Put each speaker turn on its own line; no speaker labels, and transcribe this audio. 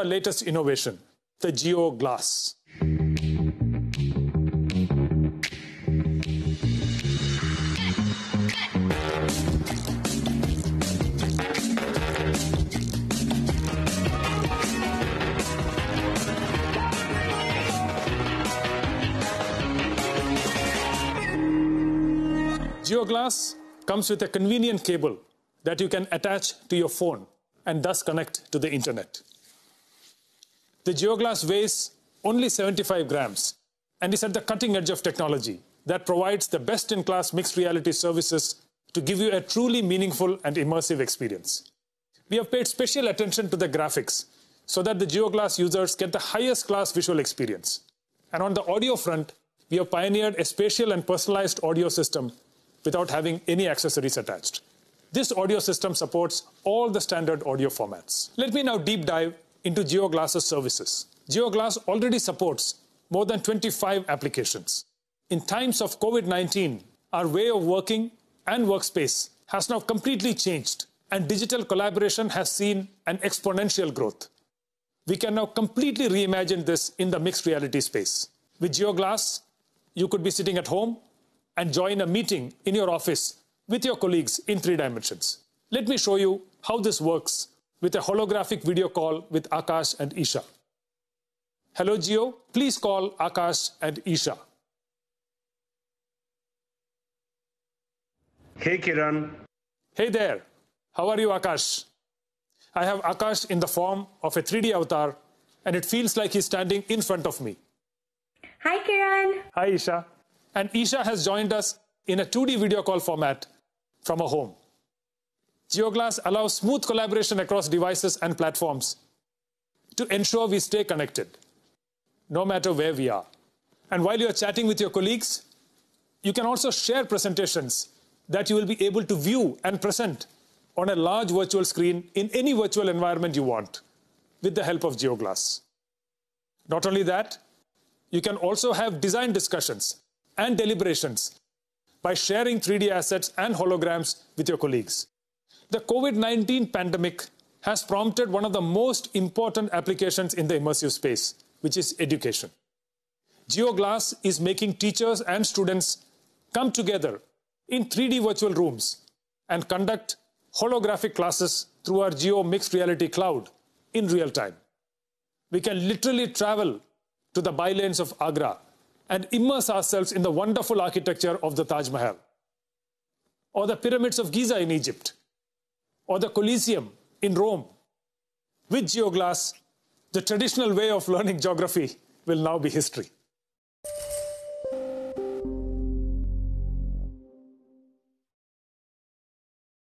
Our latest innovation, the Geo Glass. GeoGlass comes with a convenient cable that you can attach to your phone and thus connect to the internet. The GeoGlass weighs only 75 grams and is at the cutting edge of technology that provides the best-in-class mixed reality services to give you a truly meaningful and immersive experience. We have paid special attention to the graphics so that the GeoGlass users get the highest class visual experience. And on the audio front, we have pioneered a spatial and personalized audio system without having any accessories attached. This audio system supports all the standard audio formats. Let me now deep dive into GeoGlass's services. GeoGlass already supports more than 25 applications. In times of COVID 19, our way of working and workspace has now completely changed, and digital collaboration has seen an exponential growth. We can now completely reimagine this in the mixed reality space. With GeoGlass, you could be sitting at home and join a meeting in your office with your colleagues in three dimensions. Let me show you how this works with a holographic video call with Akash and Isha. Hello, Geo. Please call Akash and Isha. Hey, Kiran. Hey there. How are you, Akash? I have Akash in the form of a 3D avatar, and it feels like he's standing in front of me. Hi, Kiran. Hi, Isha. And Isha has joined us in a 2D video call format from her home. GeoGlass allows smooth collaboration across devices and platforms to ensure we stay connected, no matter where we are. And while you're chatting with your colleagues, you can also share presentations that you will be able to view and present on a large virtual screen in any virtual environment you want with the help of GeoGlass. Not only that, you can also have design discussions and deliberations by sharing 3D assets and holograms with your colleagues. The COVID 19 pandemic has prompted one of the most important applications in the immersive space, which is education. GeoGlass is making teachers and students come together in 3D virtual rooms and conduct holographic classes through our Geo Mixed Reality Cloud in real time. We can literally travel to the bylanes of Agra and immerse ourselves in the wonderful architecture of the Taj Mahal or the pyramids of Giza in Egypt or the Colosseum in Rome. With GeoGlass, the traditional way of learning geography will now be history.